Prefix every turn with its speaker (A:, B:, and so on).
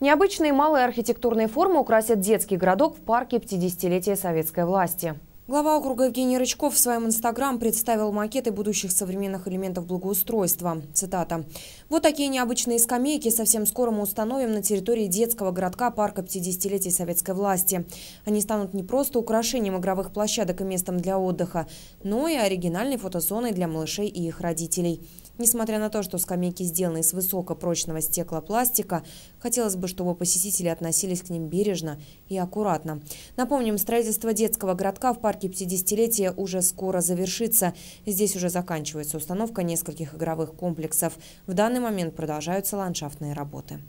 A: Необычные малые архитектурные формы украсят детский городок в парке 50-летия советской власти. Глава округа Евгений Рычков в своем инстаграм представил макеты будущих современных элементов благоустройства. Цитата. «Вот такие необычные скамейки совсем скоро мы установим на территории детского городка парка 50-летий советской власти. Они станут не просто украшением игровых площадок и местом для отдыха, но и оригинальной фотозоной для малышей и их родителей. Несмотря на то, что скамейки сделаны из высокопрочного стеклопластика, хотелось бы, чтобы посетители относились к ним бережно и аккуратно. Напомним, строительство детского городка в парке площадке 50-летия уже скоро завершится. Здесь уже заканчивается установка нескольких игровых комплексов. В данный момент продолжаются ландшафтные работы.